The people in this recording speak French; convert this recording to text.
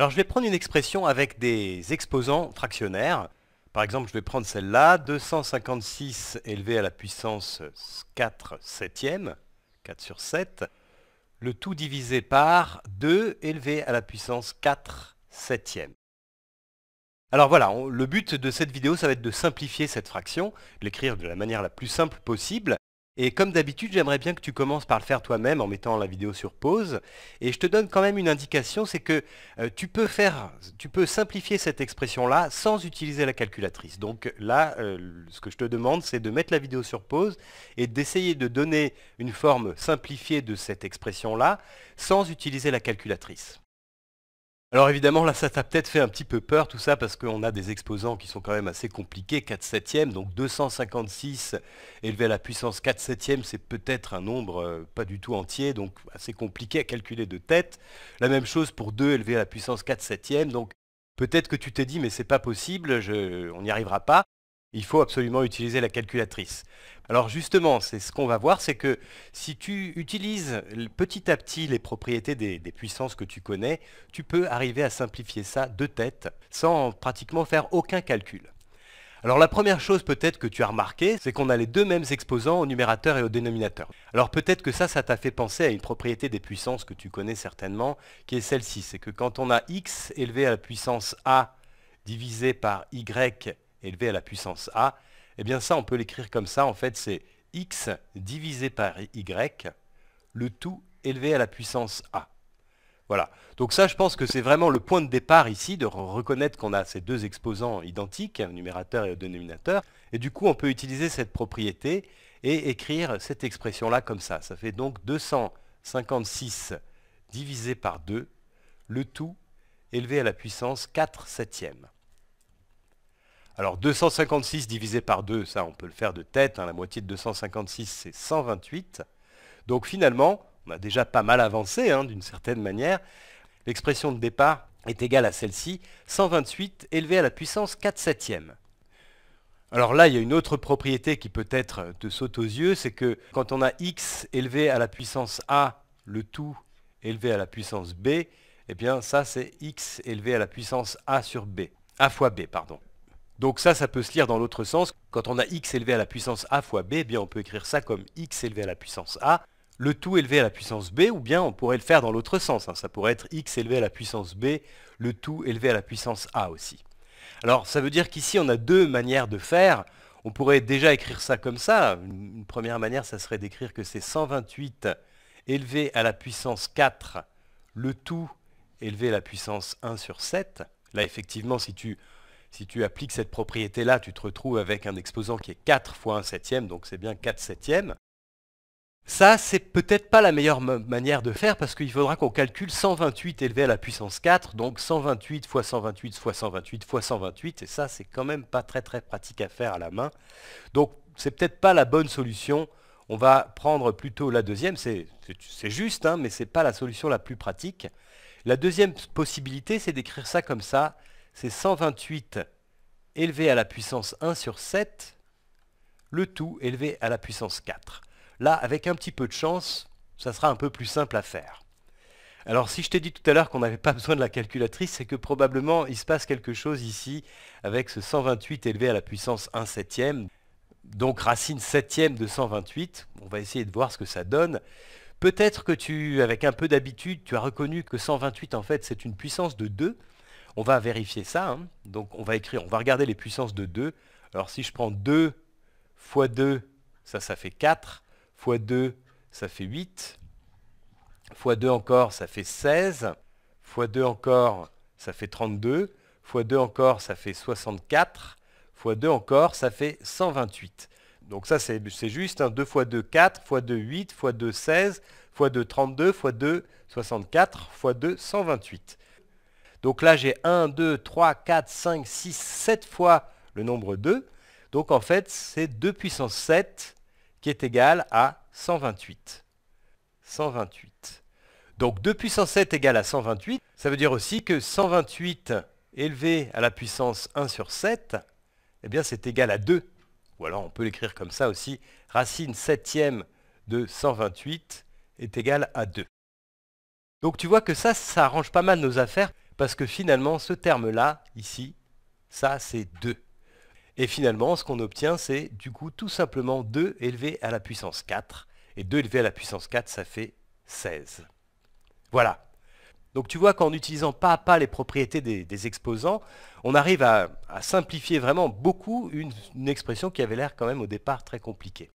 Alors je vais prendre une expression avec des exposants fractionnaires. Par exemple, je vais prendre celle-là, 256 élevé à la puissance 4 septième, 4 sur 7, le tout divisé par 2 élevé à la puissance 4 septième. Alors voilà, le but de cette vidéo, ça va être de simplifier cette fraction, l'écrire de la manière la plus simple possible. Et comme d'habitude, j'aimerais bien que tu commences par le faire toi-même en mettant la vidéo sur pause. Et je te donne quand même une indication, c'est que euh, tu, peux simplifier cette expression-là sans utiliser la calculatrice. Donc là, euh, ce que je te demande, c'est de mettre la vidéo sur pause et d'essayer de donner une forme simplifiée de cette expression-là sans utiliser la calculatrice. Alors évidemment, là, ça t'a peut-être fait un petit peu peur tout ça parce qu'on a des exposants qui sont quand même assez compliqués, 4 septièmes, donc 256 élevé à la puissance 4 septièmes, c'est peut-être un nombre euh, pas du tout entier, donc assez compliqué à calculer de tête. La même chose pour 2 élevé à la puissance 4 septièmes, donc peut-être que tu t'es dit mais c'est pas possible, je, on n'y arrivera pas il faut absolument utiliser la calculatrice. Alors justement, c'est ce qu'on va voir, c'est que si tu utilises petit à petit les propriétés des, puissances que tu connais, tu peux arriver à simplifier ça de tête, sans pratiquement faire aucun calcul. Alors la première chose peut-être que tu as remarqué, c'est qu'on a les deux mêmes exposants au numérateur et au dénominateur. Alors peut-être que ça, ça t'a fait penser à une propriété des puissances que tu connais certainement, qui est celle-ci. C'est que quand on a x élevé à la puissance a divisé par y élevé à la puissance a, et eh bien ça, on peut l'écrire comme ça. En fait, c'est x divisé par y, le tout élevé à la puissance a. Voilà. Donc ça, je pense que c'est vraiment le point de départ ici, de reconnaître qu'on a ces deux exposants identiques, au numérateur et au dénominateur. Et du coup, on peut utiliser cette propriété et écrire cette expression-là comme ça. Ça fait donc 256 divisé par 2, le tout élevé à la puissance 4 septièmes. Alors 256 divisé par 2, ça on peut le faire de tête, hein, la moitié de 256 c'est 128. Donc finalement, on a déjà pas mal avancé hein, d'une certaine manière. L'expression de départ est égale à celle-ci, 128 élevé à la puissance 4 septième. Alors là, il y a une autre propriété qui peut-être te saute aux yeux, c'est que quand on a x élevé à la puissance a, le tout élevé à la puissance b, et eh bien ça c'est x élevé à la puissance a sur b, a fois b, pardon. Donc ça, ça peut se lire dans l'autre sens. Quand on a x élevé à la puissance a fois b, bien on peut écrire ça comme x élevé à la puissance a, le tout élevé à la puissance b, ou bien on pourrait le faire dans l'autre sens. Hein. Ça pourrait être x élevé à la puissance b, le tout élevé à la puissance a aussi. Alors ça veut dire qu'ici, on a deux manières de faire. On pourrait déjà écrire ça comme ça. Une première manière, ça serait d'écrire que c'est 128 élevé à la puissance 4, le tout élevé à la puissance 1 sur 7. Là, effectivement, si tu si tu appliques cette propriété-là, tu te retrouves avec un exposant qui est 4 fois 1 septième, donc c'est bien 4 septièmes. Ça, c'est peut-être pas la meilleure manière de faire parce qu'il faudra qu'on calcule 128 élevé à la puissance 4, donc 128 x 128 fois 128 x 128, et ça, c'est quand même pas très très pratique à faire à la main. Donc, c'est peut-être pas la bonne solution. On va prendre plutôt la deuxième, c'est juste, mais hein, mais c'est pas la solution la plus pratique. La deuxième possibilité, c'est d'écrire ça comme ça, c'est 128 élevé à la puissance 1 sur 7, le tout élevé à la puissance 4. Là, avec un petit peu de chance, ça sera un peu plus simple à faire. Alors si je t'ai dit tout à l'heure qu'on n'avait pas besoin de la calculatrice, c'est que probablement il se passe quelque chose ici avec ce 128 élevé à la puissance 1 septième. Donc racine septième de 128, on va essayer de voir ce que ça donne. Peut-être que tu, avec un peu d'habitude, tu as reconnu que 128 en fait c'est une puissance de 2, on va vérifier ça. Hein. Donc on va écrire, on va regarder les puissances de 2. Alors si je prends 2 fois 2, ça, ça fait 4. x 2, ça fait 8. x 2 encore, ça fait 16. x 2 encore, ça fait 32. x 2 encore, ça fait 64. x 2 encore, ça fait 128. Donc ça, c'est juste. 2 hein, fois 2, 4. x 2, 8. x 2, 16. Fois 2, 32. x 2, 64. x 2, 128. Donc là, j'ai 1, 2, 3, 4, 5, 6, 7 fois le nombre 2. Donc en fait, c'est 2 puissance 7 qui est égal à 128. 128. Donc 2 puissance 7 égale à 128. Ça veut dire aussi que 128 élevé à la puissance 1 sur 7, eh bien c'est égal à 2. Ou alors on peut l'écrire comme ça aussi. Racine septième de 128 est égal à 2. Donc tu vois que ça, ça arrange pas mal nos affaires parce que finalement ce terme-là, ici, ça c'est 2. Et finalement ce qu'on obtient c'est du coup tout simplement 2 élevé à la puissance 4, et 2 élevé à la puissance 4 ça fait 16. Voilà. Donc tu vois qu'en utilisant pas à pas les propriétés des, exposants, on arrive à, simplifier vraiment beaucoup une expression qui avait l'air quand même au départ très compliquée.